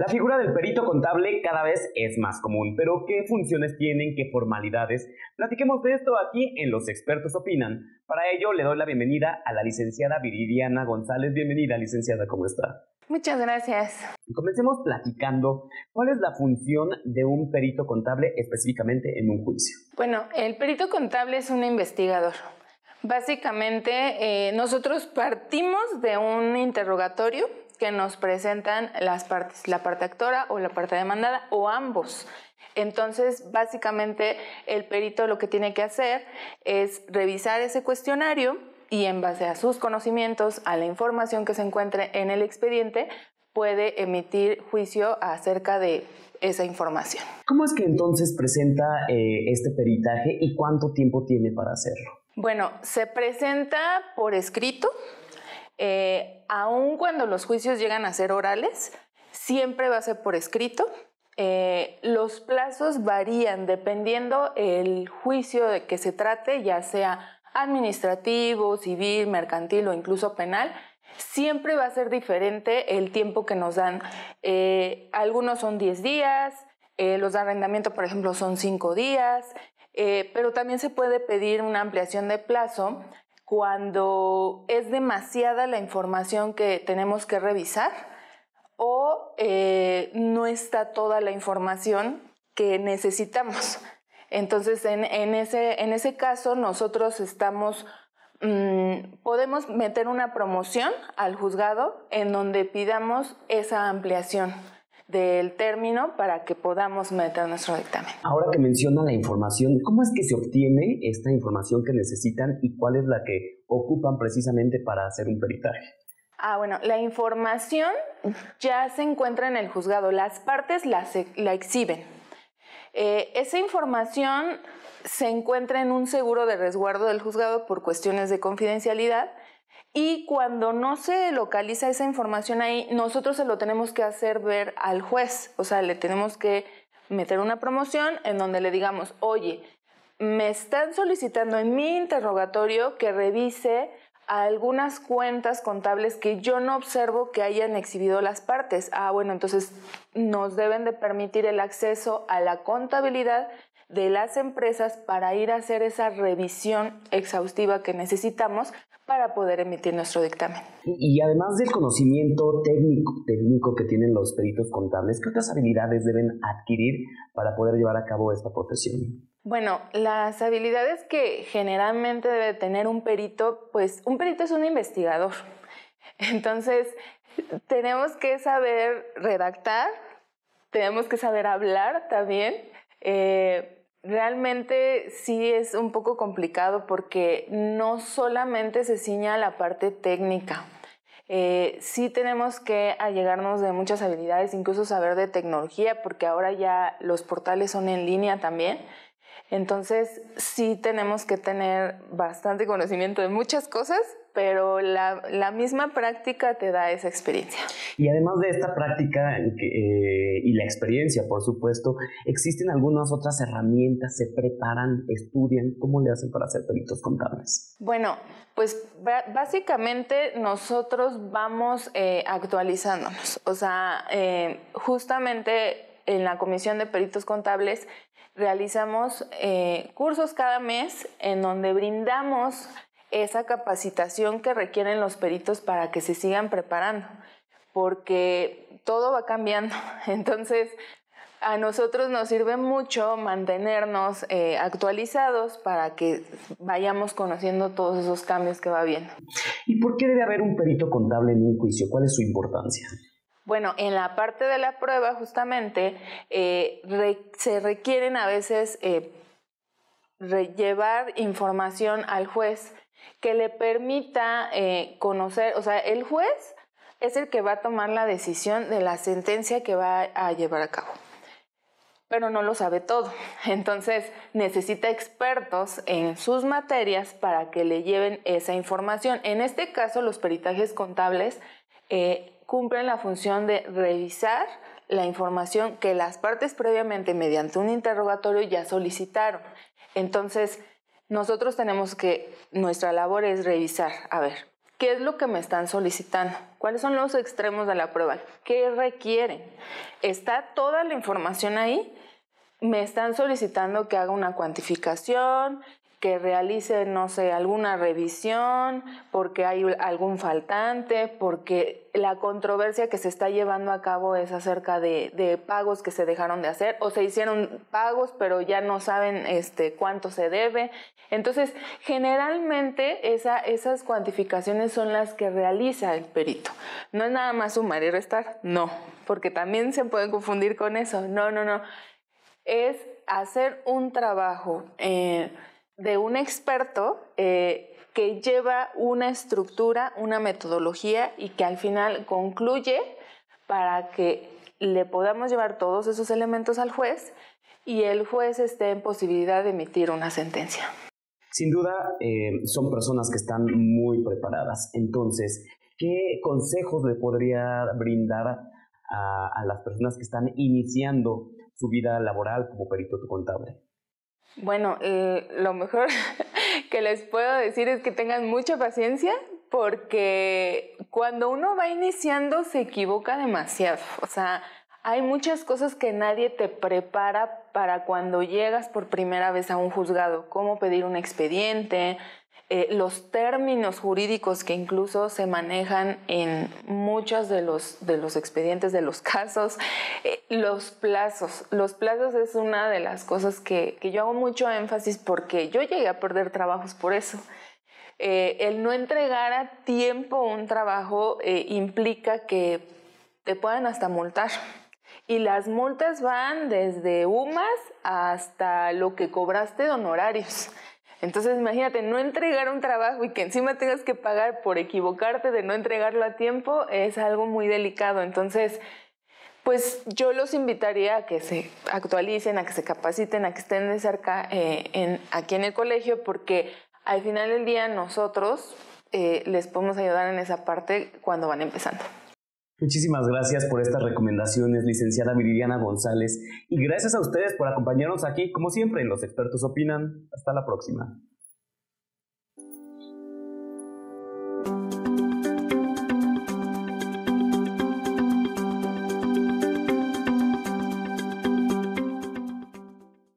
La figura del perito contable cada vez es más común, pero ¿qué funciones tienen? ¿Qué formalidades? Platiquemos de esto aquí en Los Expertos Opinan. Para ello le doy la bienvenida a la licenciada Viridiana González. Bienvenida, licenciada, ¿cómo está? Muchas gracias. Comencemos platicando cuál es la función de un perito contable específicamente en un juicio. Bueno, el perito contable es un investigador. Básicamente, eh, nosotros partimos de un interrogatorio que nos presentan las partes, la parte actora o la parte demandada o ambos. Entonces, básicamente, el perito lo que tiene que hacer es revisar ese cuestionario y en base a sus conocimientos, a la información que se encuentre en el expediente, puede emitir juicio acerca de esa información. ¿Cómo es que entonces presenta eh, este peritaje y cuánto tiempo tiene para hacerlo? Bueno, se presenta por escrito, eh, aun cuando los juicios llegan a ser orales, siempre va a ser por escrito. Eh, los plazos varían dependiendo el juicio de que se trate, ya sea administrativo, civil, mercantil o incluso penal. Siempre va a ser diferente el tiempo que nos dan. Eh, algunos son 10 días, eh, los de arrendamiento, por ejemplo, son 5 días, pero también se puede pedir una ampliación de plazo cuando es demasiada la información que tenemos que revisar o eh, no está toda la información que necesitamos. Entonces, en, ese, caso, nosotros estamos, mm, podemos meter una promoción al juzgado en donde pidamos esa ampliación del término para que podamos meter nuestro dictamen. Ahora que menciona la información, ¿cómo es que se obtiene esta información que necesitan y cuál es la que ocupan precisamente para hacer un peritaje? Ah, bueno, la información ya se encuentra en el juzgado, las partes la, exhiben. Eh, esa información se encuentra en un seguro de resguardo del juzgado por cuestiones de confidencialidad y cuando no se localiza esa información ahí, nosotros se lo tenemos que hacer ver al juez, o sea, le tenemos que meter una promoción en donde le digamos, oye, me están solicitando en mi interrogatorio que revise algunas cuentas contables que yo no observo que hayan exhibido las partes. Ah, bueno, entonces nos deben de permitir el acceso a la contabilidad de las empresas para ir a hacer esa revisión exhaustiva que necesitamos para poder emitir nuestro dictamen. Y además del conocimiento técnico, técnico que tienen los peritos contables, ¿qué otras habilidades deben adquirir para poder llevar a cabo esta profesión? Bueno, las habilidades que generalmente debe tener un perito, pues un perito es un investigador. Entonces, tenemos que saber redactar, tenemos que saber hablar también, eh, Realmente sí es un poco complicado porque no solamente se ciña la parte técnica. Eh, sí tenemos que allegarnos de muchas habilidades, incluso saber de tecnología, porque ahora ya los portales son en línea también. Entonces sí tenemos que tener bastante conocimiento de muchas cosas pero la, misma práctica te da esa experiencia. Y además de esta práctica eh, y la experiencia, por supuesto, ¿existen algunas otras herramientas? ¿Se preparan, estudian? ¿Cómo le hacen para ser peritos contables? Bueno, pues básicamente nosotros vamos eh, actualizándonos. O sea, eh, justamente en la Comisión de Peritos Contables realizamos cursos cada mes en donde brindamos esa capacitación que requieren los peritos para que se sigan preparando, porque todo va cambiando. Entonces, a nosotros nos sirve mucho mantenernos eh, actualizados para que vayamos conociendo todos esos cambios que va habiendo. ¿Y por qué debe haber un perito contable en un juicio? ¿Cuál es su importancia? Bueno, en la parte de la prueba justamente eh, se requieren a veces eh, llevar información al juez que le permita eh, conocer, o sea, el juez es el que va a tomar la decisión de la sentencia que va a llevar a cabo. Pero no lo sabe todo. Entonces necesita expertos en sus materias para que le lleven esa información. En este caso, los peritajes contables eh, cumplen la función de revisar la información que las partes previamente mediante un interrogatorio ya solicitaron. Entonces, nosotros tenemos que, nuestra labor es revisar, a ver, ¿qué es lo que me están solicitando? ¿Cuáles son los extremos de la prueba? ¿Qué requieren? ¿Está toda la información ahí? Me están solicitando que haga una cuantificación, que realice, no sé, alguna revisión, porque hay algún faltante, porque la controversia que se está llevando a cabo es acerca de, de pagos que se dejaron de hacer o se hicieron pagos pero ya no saben este, cuánto se debe. Entonces, generalmente esa, esas cuantificaciones son las que realiza el perito. No es nada más sumar y restar, no, porque también se pueden confundir con eso. No, no, no. Es hacer un trabajo. Eh, de un experto eh, que lleva una estructura, una metodología y que al final concluye para que le podamos llevar todos esos elementos al juez y el juez esté en posibilidad de emitir una sentencia. Sin duda, eh, son personas que están muy preparadas. Entonces, ¿qué consejos le podría brindar a las personas que están iniciando su vida laboral como perito contable? Bueno, eh, lo mejor que les puedo decir es que tengan mucha paciencia porque cuando uno va iniciando se equivoca demasiado. O sea, hay muchas cosas que nadie te prepara para cuando llegas por primera vez a un juzgado, cómo pedir un expediente, eh, los términos jurídicos que incluso se manejan en muchos de los, de los expedientes, de los casos, eh, los plazos. Los plazos es una de las cosas que, que, yo hago mucho énfasis porque yo llegué a perder trabajos por eso. Eh, el no entregar a tiempo un trabajo implica que te puedan hasta multar. Y las multas van desde UMAS hasta lo que cobraste de honorarios. Entonces, imagínate, no entregar un trabajo y que encima tengas que pagar por equivocarte de no entregarlo a tiempo es algo muy delicado. Entonces, pues yo los invitaría a que se actualicen, a que se capaciten, a que estén de cerca eh, en, aquí en el colegio, porque al final del día nosotros eh, les podemos ayudar en esa parte cuando van empezando. Muchísimas gracias por estas recomendaciones, licenciada Viridiana González. Y gracias a ustedes por acompañarnos aquí, como siempre, Los Expertos Opinan. Hasta la próxima.